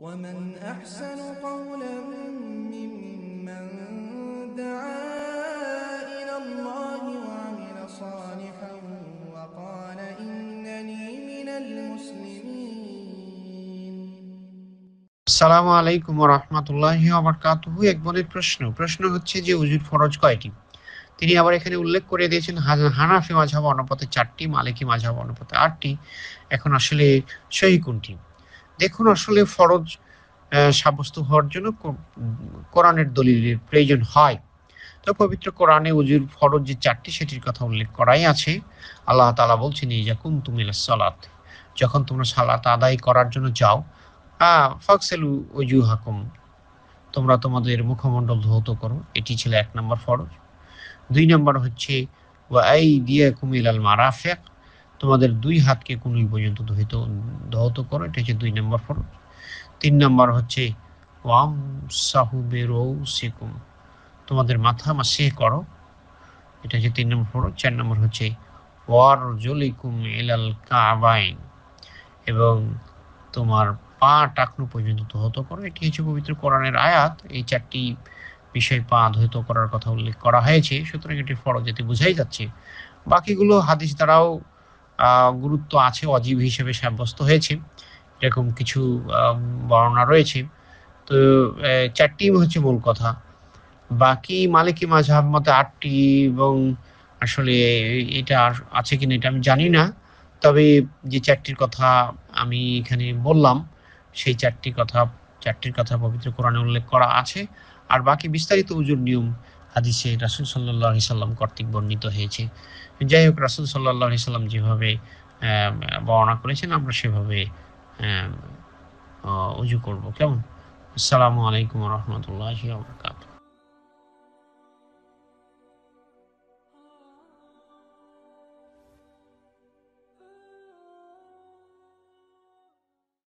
ومن أحسن قولا ممن دعا إلى الله وعمل صالحا وقال إنني من المسلمين السلام عليكم ورحمة الله وبركاته প্রশ্ন প্রশ্ন হচ্ছে যে উজুর ফরজ তিনি আবার এখানে উল্লেখ করে দিয়েছেন হানাফি মাঝাব অনুপথে চারটি মালিকি মাঝাব অনুপাতে আটটি এখন আসলে সহি কোনটি দেখুন আসলে ফরজ সাব্যস্ত হওয়ার জন্য কোরআনের দলিলের প্রয়োজন হয় তো পবিত্র কোরআনে উজুর ফরজ যে চারটি সেটির কথা উল্লেখ করাই আছে আল্লাহ তালা বলছেন এই যখন তুমি সালাত যখন তোমরা সালাত আদায় করার জন্য যাও ফাকসেলু ওজু হাকুম তোমরা তোমাদের মুখমণ্ডল ধৌত করো এটি ছিল এক নম্বর ফরজ দুই নম্বর হচ্ছে ওয়াই দিয়া কুমিলাল মারাফেক তোমাদের দুই হাতকে কুনুই পর্যন্ত দহিত দহত করো এটা হচ্ছে দুই নম্বর ফরজ তিন নম্বর হচ্ছে ওয়াম বেরৌ সেকুম তোমাদের মাথা মাসে করো এটা হচ্ছে তিন নম্বর ফরজ চার নম্বর হচ্ছে ওয়ার জলিকুম এলাল কাবাইন এবং তোমার পা টাকনু পর্যন্ত ধহত করো এটি হচ্ছে পবিত্র কোরআনের আয়াত এই চারটি বিষয় পা ধৌত করার কথা উল্লেখ করা হয়েছে সুতরাং এটি ফরজ এটি বোঝাই যাচ্ছে বাকিগুলো হাদিস দ্বারাও গুরুত্ব আছে অজীব হিসেবে সাব্যস্ত হয়েছে এরকম কিছু বর্ণনা রয়েছে তো চারটি হচ্ছে মূল কথা বাকি মালিকি মাঝহাব মতে আটটি এবং আসলে এটা আছে কিনা এটা আমি জানি না তবে যে চারটির কথা আমি এখানে বললাম সেই চারটি কথা চারটির কথা পবিত্র কোরআনে উল্লেখ করা আছে আর বাকি বিস্তারিত উজুর নিয়ম হাদিসে রাসুল সাল্লি সাল্লাম কর্তৃক বর্ণিত হয়েছে যাই হোক রাসুল সাল্লি সাল্লাম যেভাবে বর্ণনা করেছেন আমরা সেভাবে উজু করব কেমন আসসালামু আলাইকুম রহমতুল্লাহ বরকাত